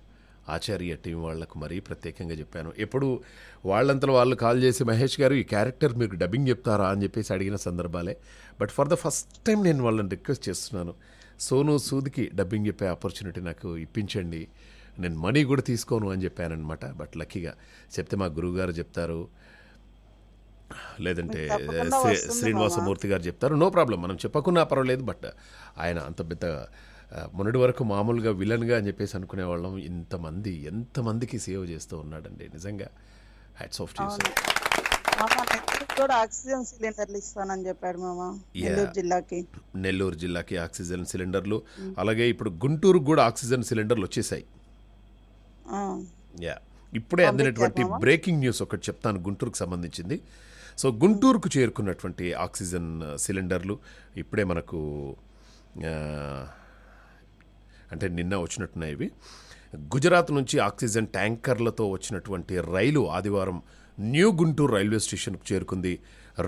ఆచార్య టీం వాళ్ళకు మరీ ప్రత్యేకంగా చెప్పాను ఎప్పుడు వాళ్ళంతలో వాళ్ళు కాల్ చేసి మహేష్ గారు ఈ క్యారెక్టర్ మీకు డబ్బింగ్ చెప్తారా అని చెప్పేసి అడిగిన సందర్భాలే but for the first time నేను వాళ్ళని రిక్వెస్ట్ చేస్తున్నాను సోను సూద్కి డబ్బింగ్ చెప్పే ఆపర్చునిటీ నాకు ఇప్పించండి నేను మనీ కూడా తీసుకోను అని చెప్పానమాట బట్ లక్కీగా చెప్తే మా గురువుగారు చెప్తారు లేదంటే శ్రీనివాసమూర్తి గారు చెప్తారు నో ప్రాబ్లం మనం చెప్పకున్నా పర్వాలేదు బట్ ఆయన అంత పెద్ద మొన్నటి వరకు మామూలుగా విలన్గా అని చెప్పేసి అనుకునేవాళ్ళం ఇంతమంది ఎంతమందికి సేవ్ చేస్తూ ఉన్నాడండి నిజంగా హ్యాట్స్ ఆఫ్ ఆక్సిజన్ నెల్లూరు జిల్లాకి నెల్లూరు జిల్లాకి ఆక్సిజన్ సిలిండర్లు అలాగే ఇప్పుడు గుంటూరు కూడా ఆక్సిజన్ సిలిండర్లు వచ్చేసాయి యా ఇప్పుడే అందినటువంటి బ్రేకింగ్ న్యూస్ ఒకటి చెప్తాను గుంటూరుకు సంబంధించింది సో గుంటూరుకు చేరుకున్నటువంటి ఆక్సిజన్ సిలిండర్లు ఇప్పుడే మనకు అంటే నిన్న వచ్చినట్టున్నాయి గుజరాత్ నుంచి ఆక్సిజన్ ట్యాంకర్లతో వచ్చినటువంటి రైలు ఆదివారం న్యూ గుంటూరు రైల్వే స్టేషన్కు చేరుకుంది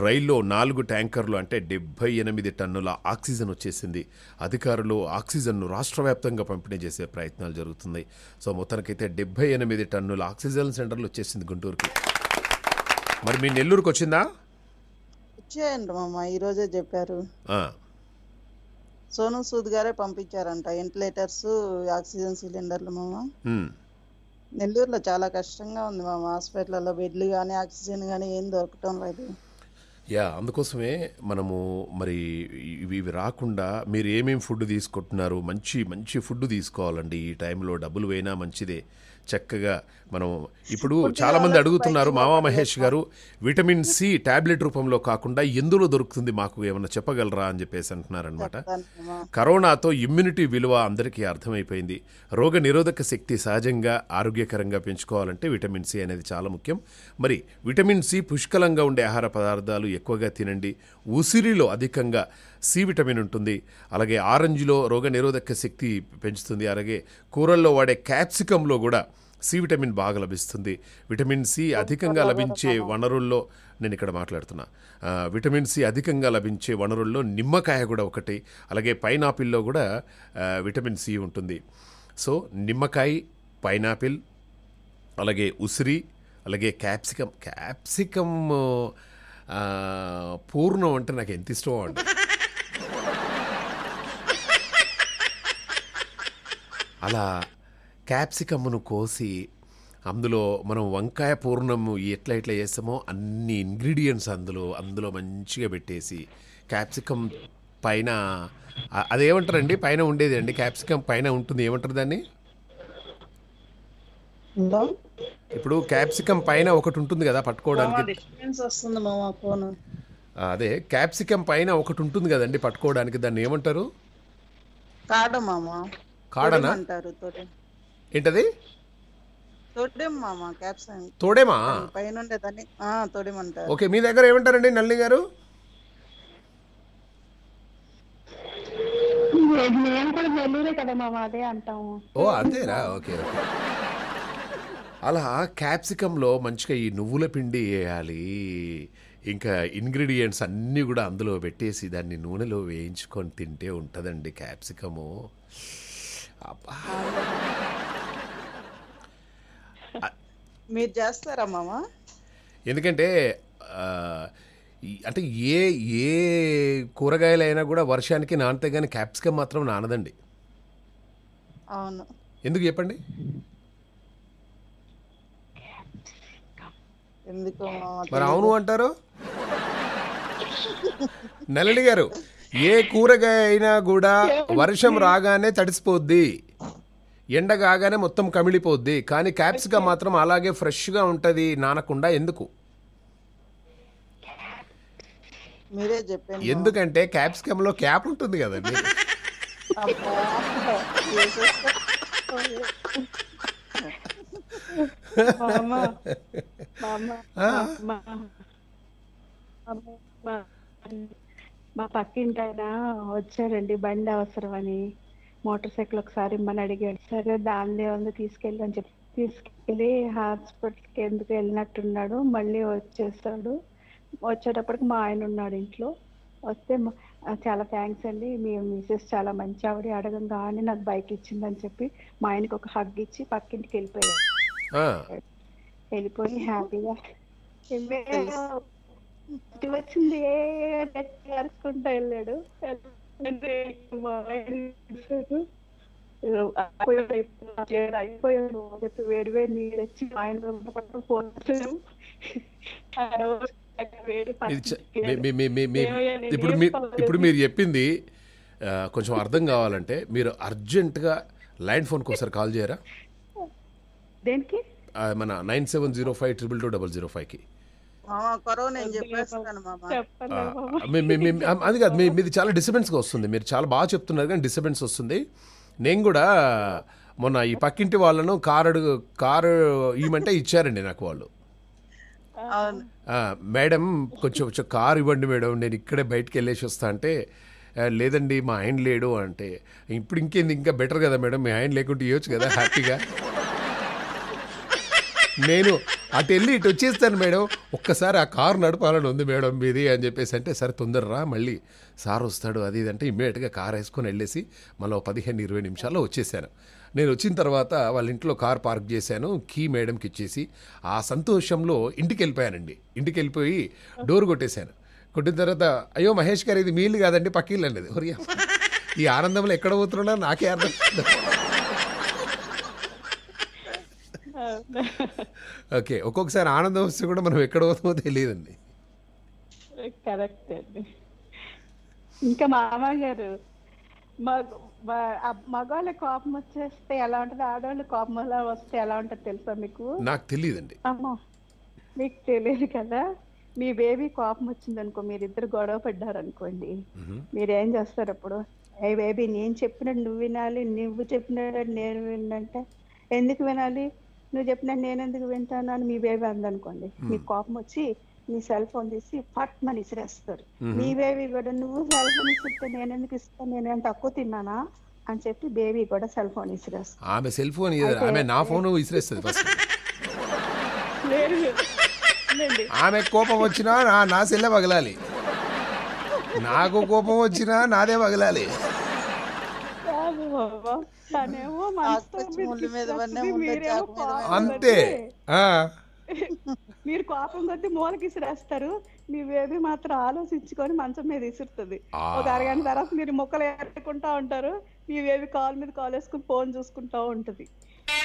రైల్లో నాలుగు ట్యాంకర్లు అంటే డెబ్బై ఎనిమిది టన్నుల ఆక్సిజన్ వచ్చేసింది అధికారులు ఆక్సిజన్ను రాష్ట్ర వ్యాప్తంగా పంపిణీ చేసే ప్రయత్నాలు జరుగుతున్నాయి సో మొత్తానికైతే డెబ్బై ఎనిమిది టన్నుల ఆక్సిజన్ సెంటర్లు వచ్చేసింది గుంటూరుకి మరి మీ నెల్లూరుకి వచ్చిందా వచ్చాయండి మామ ఈరోజే చెప్పారు సోను సూద్ గారే పంపించారంట వెంటిలేటర్స్ ఆక్సిజన్ సిలిండర్లు మామ నెల్లూరులో చాలా కష్టంగా ఉంది మామ హాస్పిటల్లో బెడ్లు కానీ ఆక్సిజన్ కానీ ఏం దొరకటం లేదు యా అందుకోసమే మనము మరి ఇవి ఇవి రాకుండా మీరు ఏమేమి ఫుడ్ తీసుకుంటున్నారు మంచి మంచి ఫుడ్ తీసుకోవాలండి ఈ టైంలో డబ్బులు పోయినా మంచిదే చక్కగా మనం ఇప్పుడు చాలామంది అడుగుతున్నారు మామా మహేష్ గారు విటమిన్ సి టాబ్లెట్ రూపంలో కాకుండా ఎందులో దొరుకుతుంది మాకు ఏమైనా చెప్పగలరా అని చెప్పేసి అంటున్నారనమాట కరోనాతో ఇమ్యూనిటీ విలువ అందరికీ అర్థమైపోయింది రోగ నిరోధక శక్తి సహజంగా ఆరోగ్యకరంగా పెంచుకోవాలంటే విటమిన్ సి అనేది చాలా ముఖ్యం మరి విటమిన్ సి పుష్కలంగా ఉండే ఆహార పదార్థాలు ఎక్కువగా తినండి ఉసిరిలో అధికంగా సి విటమిన్ ఉంటుంది అలాగే ఆరెంజ్లో రోగ నిరోధక శక్తి పెంచుతుంది అలాగే కూరల్లో వాడే క్యాప్సికంలో కూడా సి విటమిన్ బాగా లభిస్తుంది విటమిన్ సి అధికంగా లభించే వనరుల్లో నేను ఇక్కడ మాట్లాడుతున్నా విటమిన్ సి అధికంగా లభించే వనరుల్లో నిమ్మకాయ కూడా ఒకటి అలాగే పైనాపిల్లో కూడా విటమిన్ సి ఉంటుంది సో నిమ్మకాయ పైనాపిల్ అలాగే ఉసిరి అలాగే క్యాప్సికమ్ క్యాప్సికమ్ పూర్ణం అంటే నాకు ఎంత ఇష్టం అంటే అలా క్యాప్సికమ్ను కోసి అందులో మనం వంకాయ పూర్ణము ఎట్లా ఎట్లా చేస్తామో అన్ని ఇంగ్రీడియంట్స్ అందులో అందులో మంచిగా పెట్టేసి క్యాప్సికమ్ పైన అదేమంటారండి పైన ఉండేది అండి క్యాప్సికమ్ పైన ఉంటుంది ఏమంటారు దాన్ని ఇప్పుడు క్యాప్సికమ్ పైన ఒకటి ఉంటుంది కదా పట్టుకోవడానికి అదే క్యాప్సికమ్ పైన ఒకటి ఉంటుంది కదండి పట్టుకోవడానికి దాన్ని ఏమంటారు కాడనా ఏంటది తోడేమా ఓకే మీ దగ్గర ఏమంటారండి నల్లి గారు ఓ అంతేనా ఓకే ఓకే అలా క్యాప్సికంలో మంచిగా ఈ నువ్వుల పిండి వేయాలి ఇంకా ఇంగ్రీడియంట్స్ అన్నీ కూడా అందులో పెట్టేసి దాన్ని నూనెలో వేయించుకొని తింటే ఉంటుందండి క్యాప్సికము అబ్బా మీరు చేస్తారా మామ ఎందుకంటే అంటే ఏ ఏ కూరగాయలైనా కూడా వర్షానికి నానితే కానీ క్యాప్సికమ్ మాత్రం నానదండి అవును ఎందుకు చెప్పండి మరి అవును అంటారు నల్లి గారు ఏ కూరగాయ అయినా కూడా వర్షం రాగానే తడిసిపోద్ది ఎండగాగానే మొత్తం కమిలిపోద్ది కానీ క్యాప్సికమ్ మాత్రం అలాగే ఫ్రెష్గా ఉంటుంది నానకుండా ఎందుకు ఎందుకంటే క్యాప్సికమ్ లో క్యాప్ ఉంటుంది కదండి మా పక్కింటైనా వచ్చారండి బండి అవసరం అని మోటార్ సైకిల్ ఒకసారి ఇమ్మని అడిగాడు సరే దాన్ని ఉంది తీసుకెళ్ళి అని చెప్పి తీసుకెళ్ళి హాస్పిటల్కి ఎందుకు వెళ్ళినట్టున్నాడు మళ్ళీ వచ్చేస్తాడు వచ్చేటప్పటికి మా ఆయన ఉన్నాడు ఇంట్లో వస్తే చాలా థ్యాంక్స్ అండి మీ మిసెస్ చాలా మంచి ఆవిడ అడగంగానే నాకు బైక్ ఇచ్చిందని చెప్పి మా ఆయనకి ఒక హగ్ ఇచ్చి పక్కింటికి వెళ్ళిపోయాడు వెళ్ళిపోయి హ్యాపీగా వచ్చింది అరుచుకుంటా వెళ్ళాడు చెప్పి వేడి వేడి నీరు వచ్చి ఆయన ఇప్పుడు ఇప్పుడు మీరు చెప్పింది కొంచెం అర్థం కావాలంటే మీరు అర్జెంటుగా ల్యాండ్ ఫోన్కి ఒకసారి కాల్ చేయరా దేనికి మన nine seven zero five triple two double zero ఫైవ్కి అది కాదు మీది చాలా డిస్టర్బెన్స్గా వస్తుంది మీరు చాలా బాగా చెప్తున్నారు కానీ డిస్టర్బెన్స్ వస్తుంది నేను కూడా మొన్న ఈ పక్కింటి వాళ్ళను కారు కారు ఇవ్వమంటే ఇచ్చారండి నాకు వాళ్ళు మేడం కొంచెం కొంచెం కారు ఇవ్వండి మేడం నేను ఇక్కడే బయటకు వెళ్ళేసి వస్తా అంటే లేదండి మా ఆయన లేడు అంటే ఇప్పుడు ఇంకేంది ఇంకా బెటర్ కదా మేడం మీ ఆయన లేకుంటే ఇవ్వచ్చు కదా హ్యాపీగా నేను అటు వెళ్ళి ఇటు వచ్చేస్తాను మేడం ఒక్కసారి ఆ కారు నడపాలని ఉంది మేడం మీది అని చెప్పేసి అంటే సరే తొందరరా మళ్ళీ సార్ వస్తాడు అది ఇదంటే ఇమ్మీడియట్గా కారు వేసుకొని వెళ్ళేసి మళ్ళీ పదిహేను ఇరవై నిమిషాల్లో వచ్చేసాను నేను వచ్చిన తర్వాత వాళ్ళ ఇంట్లో కార్ పార్క్ చేశాను కీ మేడంకి ఇచ్చేసి ఆ సంతోషంలో ఇంటికి వెళ్ళిపోయానండి ఇంటికి వెళ్ళిపోయి డోర్ కొట్టేశాను కొట్టిన తర్వాత అయ్యో మహేష్ గారు ఇది మీ ఇల్లు కాదండి పక్కీళ్ళు అనేది ఈ ఆనందంలో ఎక్కడ పోతున్నా నాకే అర్థం ఓకే ఒక్కొక్కసారి ఆనందం వస్తే కూడా మనం ఎక్కడ పోతామో తెలియదండి కరెక్ట్ అండి ఇంకా మామగారు మగవాళ్ళ కోపం వచ్చేస్తే ఎలా ఉంటుంది ఆడవాళ్ళ కోపం అలా వస్తే ఎలా ఉంటుంది తెలుసా మీకు నాకు తెలియదండి మీకు తెలియదు కదా మీ బేబీ కోపం వచ్చింది అనుకో ఇద్దరు గొడవ పడ్డారు అనుకోండి మీరు ఏం చేస్తారు అప్పుడు ఏ బేబీ నేను చెప్పినట్టు నువ్వు వినాలి నువ్వు చెప్పినట్టు నేను వినంటే ఎందుకు వినాలి నువ్వు చెప్పిన నేను ఎందుకు వింటాను అని మీ బేబీ అందనుకోండి hmm. మీ కోపం వచ్చి hmm. మీ సెల్ ఫోన్ తీసి పట్ మని ఇసిరేస్తారు మీ బేబీ కూడా నువ్వు సెల్ ఫోన్ ఇస్తే నేను ఎందుకు ఇస్తాను నేను తక్కువ తిన్నానా అని చెప్పి బేబీ కూడా సెల్ ఫోన్ ఇసిరేస్తారు ఆమె సెల్ ఫోన్ ఆమె నా ఫోన్ ఇసిరేస్తుంది ఆమె కోపం వచ్చినా నా నా సెల్లే పగలాలి నాకు కోపం వచ్చినా నాదే పగలాలి అంతే మీరు కోపం కొద్ది మూలకి ఇసిరేస్తారు మీ బేబీ మాత్రం ఆలోచించుకొని మంచం మీద ఇసురుతుంది ఒక అరగంట తర్వాత మీరు మొక్కలు ఏరుకుంటా ఉంటారు మీ బేబీ కాల్ మీద కాల్ వేసుకుని ఫోన్ చూసుకుంటా ఉంటది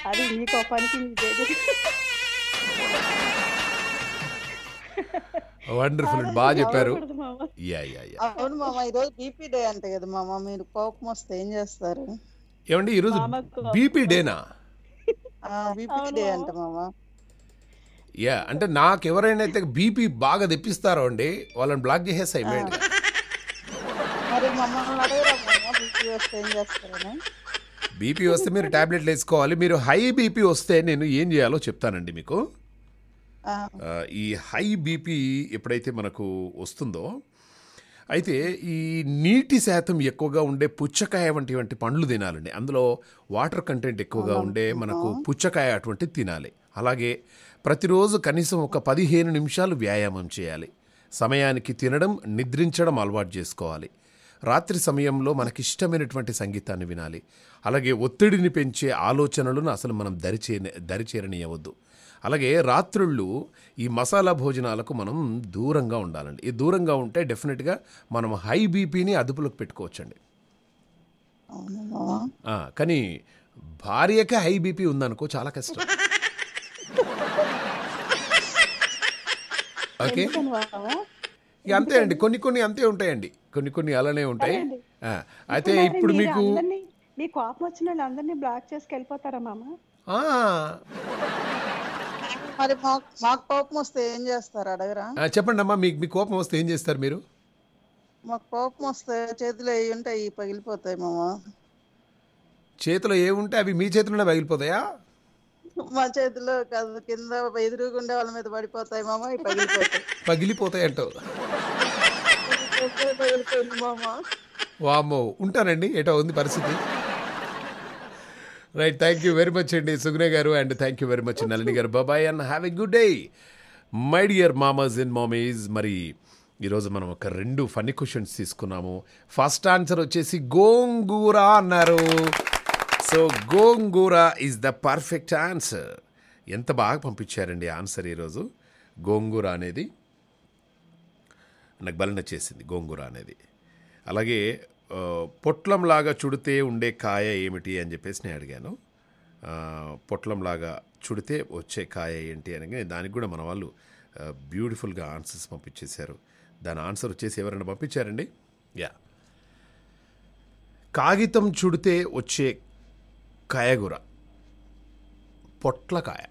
అది మీ కోపానికి మీ బేబీ వండర్ఫుల్ బాగా చెప్పారు అవును మామ ఈరోజు బీపీ డే అంట కదా మామ మీరు కోపం వస్తే ఏం చేస్తారు ఏమండి ఈరోజు బీపీ డేనా యా అంటే నాకు ఎవరైనా అయితే బీపీ బాగా తెప్పిస్తారో అండి వాళ్ళని బ్లాక్ చేసేస్తాయి ఇమీడియట్ బీపీ వస్తే మీరు టాబ్లెట్లు వేసుకోవాలి మీరు హై బీపీ వస్తే నేను ఏం చేయాలో చెప్తానండి మీకు ఈ హై బీపీ ఎప్పుడైతే మనకు వస్తుందో అయితే ఈ నీటి శాతం ఎక్కువగా ఉండే పుచ్చకాయ వంటి పండ్లు తినాలండి అందులో వాటర్ కంటెంట్ ఎక్కువగా ఉండే మనకు పుచ్చకాయ అటువంటి తినాలి అలాగే ప్రతిరోజు కనీసం ఒక పదిహేను నిమిషాలు వ్యాయామం చేయాలి సమయానికి తినడం నిద్రించడం అలవాటు చేసుకోవాలి రాత్రి సమయంలో మనకిష్టమైనటువంటి సంగీతాన్ని వినాలి అలాగే ఒత్తిడిని పెంచే ఆలోచనలను అసలు మనం దరిచే దరిచేరనీయవద్దు అలాగే రాత్రుళ్ళు ఈ మసాలా భోజనాలకు మనం దూరంగా ఉండాలండి ఈ దూరంగా ఉంటే డెఫినెట్గా మనం హై బీపీని అదుపులోకి పెట్టుకోవచ్చండి కానీ భార్యకే హై బీపీ ఉందనుకో చాలా కష్టం ఓకే అంతే అండి కొన్ని కొన్ని అంతే ఉంటాయండి కొన్ని కొన్ని అలానే ఉంటాయి అయితే ఇప్పుడు మీకు మీ కోపం వచ్చిన వాళ్ళందరినీ బ్లాక్ చేసుకెళ్ళిపోతారా మామ మరి మాకు కోపం వస్తే ఏం చేస్తారు అడగరా చెప్పండి అమ్మా మీకు మీ కోపం వస్తే ఏం చేస్తారు మీరు మాకు కోపం వస్తే చేతిలో ఏ ఉంటాయి పగిలిపోతాయి మామ చేతిలో ఏ ఉంటే అవి మీ చేతిలోనే పగిలిపోతాయా మా చేతిలో కాదు కింద ఎదురుగుండే వాళ్ళ మీద పడిపోతాయి మామ పగిలిపోతాయి పగిలిపోతాయి అంటావు పగిలిపోయింది మామ వామ్మో ఉంటానండి ఏటో ఉంది పరిస్థితి right thank you very much అండి సుగ్నే గారు and thank you very much Nalini గారు బాబాయ్ and have a good day my dear మామాజ్ ఇన్ మామీస్ మరి ఈరోజు మనం ఒక రెండు ఫన్నీ క్వశ్చన్స్ తీసుకున్నాము ఫస్ట్ ఆన్సర్ వచ్చేసి గోంగూర అన్నారు సో గోంగూర ఈజ్ ద పర్ఫెక్ట్ ఆన్సర్ ఎంత బాగా పంపించారండి ఆన్సర్ ఈరోజు గోంగూర అనేది నాకు బలన చేసింది గోంగూర అనేది అలాగే పొట్లంలాగా చుడితే ఉండే కాయ ఏమిటి అని చెప్పేసి నేను అడిగాను పొట్లంలాగా చుడితే వచ్చే కాయ ఏంటి అని దానికి కూడా మన వాళ్ళు బ్యూటిఫుల్గా ఆన్సర్స్ పంపించేశారు దాని ఆన్సర్ వచ్చేసి ఎవరైనా పంపించారండి యా కాగితం చుడితే వచ్చే కాయగూర పొట్లకాయ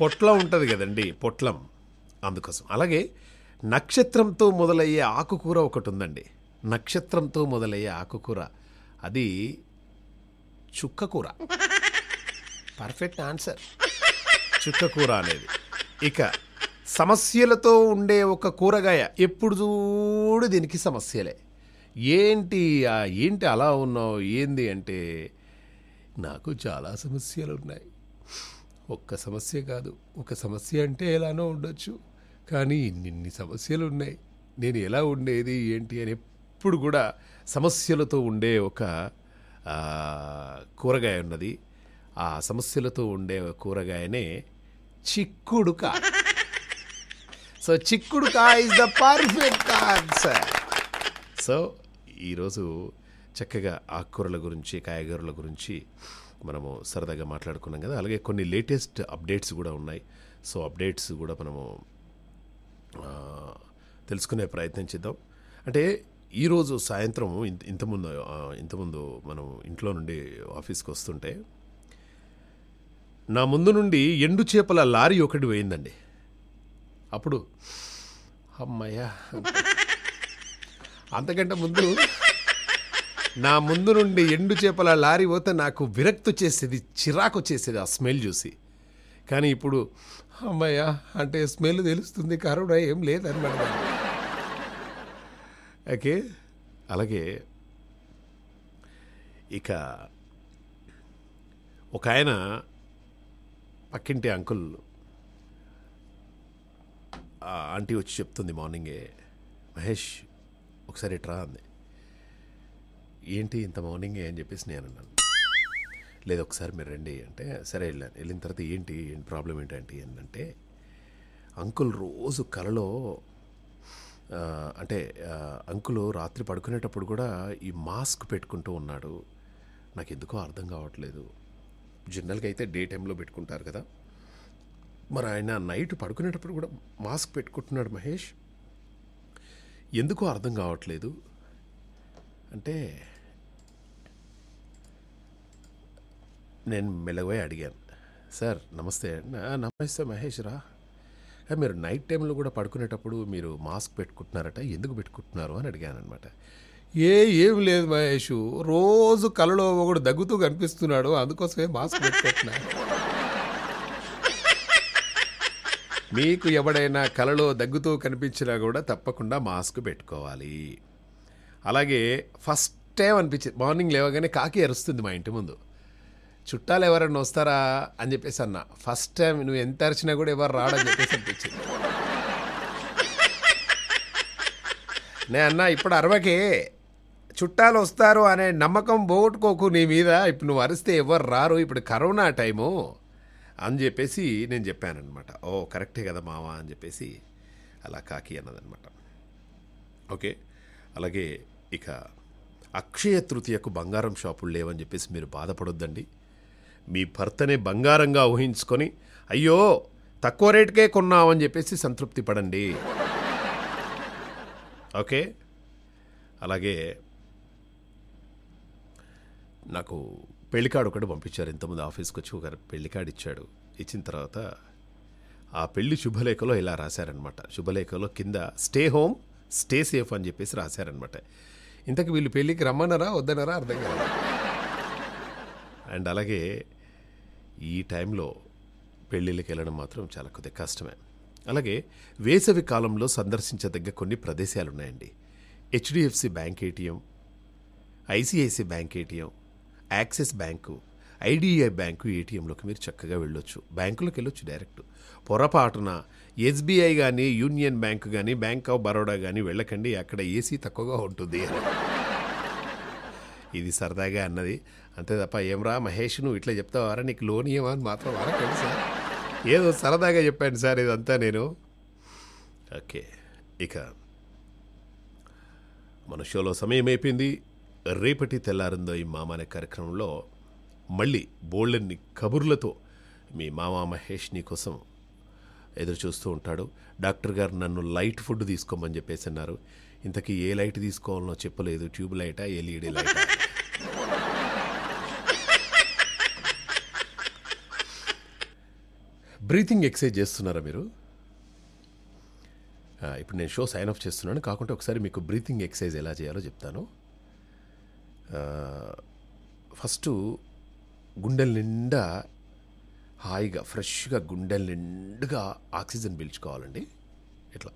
పొట్లం ఉంటుంది కదండి పొట్లం అందుకోసం అలాగే నక్షత్రంతో మొదలయ్యే ఆకుకూర ఒకటి ఉందండి నక్షత్రంతో మొదలయ్యే ఆకుకూర అది చుక్కకూర పర్ఫెక్ట్ ఆన్సర్ చుక్కకూర అనేది ఇక సమస్యలతో ఉండే ఒక కూరగాయ ఎప్పుడు చూడు దీనికి సమస్యలే ఏంటి ఏంటి అలా ఉన్నావు ఏంది అంటే నాకు చాలా సమస్యలు ఉన్నాయి ఒక్క సమస్య కాదు ఒక సమస్య అంటే ఎలానో ఉండొచ్చు కానీ ఇన్నిన్ని సమస్యలు ఉన్నాయి నేను ఎలా ఉండేది ఏంటి అని ఎప్పుడు కూడా సమస్యలతో ఉండే ఒక కూరగాయ ఉన్నది ఆ సమస్యలతో ఉండే కూరగాయనే చిక్కుడుక సో చిక్కుడుక is the perfect answer so ఈరోజు చక్కగా ఆకుకూరల గురించి కాయగూరల గురించి మనము సరదాగా మాట్లాడుకున్నాం కదా అలాగే కొన్ని లేటెస్ట్ అప్డేట్స్ కూడా ఉన్నాయి సో అప్డేట్స్ కూడా మనము తెలుసుకునే ప్రయత్నం చేద్దాం అంటే ఈరోజు సాయంత్రం ఇంతకుముందు ఇంతకుముందు మనం ఇంట్లో నుండి ఆఫీస్కి వస్తుంటే నా ముందు నుండి ఎండు చేపల లారీ ఒకటి పోయిందండి అప్పుడు అమ్మయ్యా అంతకంటే ముందు నా ముందు నుండి ఎండు చేపల లారీ పోతే నాకు విరక్తి వచ్చేసేది చిరాకు వచ్చేసేది ఆ స్మెల్ చూసి కానీ ఇప్పుడు అమ్మయ్య అంటే స్మెల్ తెలుస్తుంది కరోనా ఏం లేదనమాట ఓకే అలాగే ఇక ఒక ఆయన పక్కింటి అంకుల్ ఆంటీ వచ్చి చెప్తుంది మార్నింగే మహేష్ ఒకసారి ట్రా అంది ఏంటి ఇంత మార్నింగే అని చెప్పేసి నేను అన్నాను లేదు ఒకసారి మీరు రండి అంటే సరే వెళ్ళాను వెళ్ళిన తర్వాత ఏంటి ఏంటి ప్రాబ్లం ఏంటంటే ఏంటంటే అంకుల్ రోజు కలలో అంటే అంకులు రాత్రి పడుకునేటప్పుడు కూడా ఈ మాస్క్ పెట్టుకుంటూ ఉన్నాడు నాకు ఎందుకో అర్థం కావట్లేదు జనరల్గా అయితే డే టైంలో పెట్టుకుంటారు కదా మరి ఆయన నైట్ పడుకునేటప్పుడు కూడా మాస్క్ పెట్టుకుంటున్నాడు మహేష్ ఎందుకో అర్థం కావట్లేదు అంటే నేను మెలగవే అడిగాను సార్ నమస్తే నమస్తే మహేష్ రా మీరు నైట్ టైంలో కూడా పడుకునేటప్పుడు మీరు మాస్క్ పెట్టుకుంటున్నారట ఎందుకు పెట్టుకుంటున్నారు అని అడిగాను అనమాట ఏ ఏం లేదు మహేష్ రోజు కలలో ఒకడు దగ్గుతూ కనిపిస్తున్నాడు అందుకోసమే మాస్క్ పెట్టుకుంటున్నాను మీకు ఎవడైనా కలలో దగ్గుతూ కనిపించినా కూడా తప్పకుండా మాస్క్ పెట్టుకోవాలి అలాగే ఫస్ట్ టైం అనిపించింది మార్నింగ్ లేవగానే కాకి అరుస్తుంది మా ఇంటి ముందు చుట్టాలు ఎవరైనా వస్తారా అని చెప్పేసి అన్న ఫస్ట్ టైం నువ్వు ఎంత అరిచినా కూడా ఎవరు రాడని చెప్పేసి అనిపించింది నే అన్న ఇప్పుడు అరవకే చుట్టాలు వస్తారు అనే నమ్మకం పోగొట్టుకోకు నీ మీద ఇప్పుడు నువ్వు అరిస్తే ఎవరు రారు ఇప్పుడు కరోనా టైము అని చెప్పేసి నేను చెప్పానమాట ఓ కరెక్టే కదా మావా అని చెప్పేసి అలా కాకి అన్నదనమాట ఓకే అలాగే ఇక అక్షయ తృతీయకు బంగారం షాపులు లేవని చెప్పేసి మీరు బాధపడొద్దండి మీ భర్తనే బంగారంగా ఊహించుకొని అయ్యో తక్కువ రేటుకే కొన్నామని చెప్పేసి సంతృప్తి పడండి ఓకే అలాగే నాకు పెళ్లికాడు ఒకటి పంపించారు ఇంతకుముందు ఆఫీస్కి వచ్చి ఒక పెళ్ళికాడు ఇచ్చాడు ఇచ్చిన తర్వాత ఆ పెళ్లి శుభలేఖలో ఇలా రాశారనమాట శుభలేఖలో కింద స్టే హోమ్ స్టే సేఫ్ అని చెప్పేసి రాశారనమాట ఇంతకు వీళ్ళు పెళ్ళికి రమ్మన్నారా వద్దన్నారా అర్థం కాదు అండ్ అలాగే ఈ టైంలో పెళ్ళిళ్ళకి వెళ్ళడం మాత్రం చాలా కొద్దిగా కష్టమే అలాగే వేసవి కాలంలో సందర్శించదగ్గ కొన్ని ప్రదేశాలు ఉన్నాయండి HDFC bank ATM ICICI bank ATM axis bank IDBI bank ఏటీఎంలోకి మీరు చక్కగా వెళ్ళొచ్చు బ్యాంకులోకి వెళ్ళొచ్చు డైరెక్ట్ పొరపాటున ఎస్బీఐ కానీ యూనియన్ బ్యాంకు కానీ బ్యాంక్ ఆఫ్ బరోడా కానీ వెళ్ళకండి అక్కడ ఏసీ తక్కువగా ఉంటుంది అని ఇది సరదాగా అన్నది అంతే తప్ప రా మహేష్ నువ్వు ఇట్లా చెప్తావారా నీకు లోన్ ఇవ్వమా అని మాత్రం అరకండి సార్ ఏదో సరదాగా చెప్పాను సార్ ఇదంతా నేను ఓకే ఇక మన షోలో సమయం అయిపోయింది రేపటి తెల్లారిందో ఈ మామ అనే కార్యక్రమంలో మళ్ళీ బోల్డన్ని కబుర్లతో మీ మామ మహేష్ నీ కోసం ఎదురు చూస్తూ ఉంటాడు డాక్టర్ గారు నన్ను లైట్ ఫుడ్ తీసుకోమని చెప్పేసి అన్నారు ఇంతకీ ఏ లైట్ తీసుకోవాలనో చెప్పలేదు ట్యూబ్ లైటా ఎల్ఈడి లైటా బ్రీతింగ్ ఎక్సర్సైజ్ చేస్తున్నారా మీరు ఇప్పుడు నేను షో సైన్ ఆఫ్ చేస్తున్నాను కాకుండా ఒకసారి మీకు బ్రీతింగ్ ఎక్సర్సైజ్ ఎలా చేయాలో చెప్తాను ఫస్ట్ గుండెల నిండా హాయిగా ఫ్రెష్గా గుండెల నిండుగా ఆక్సిజన్ పీల్చుకోవాలండి ఇట్లా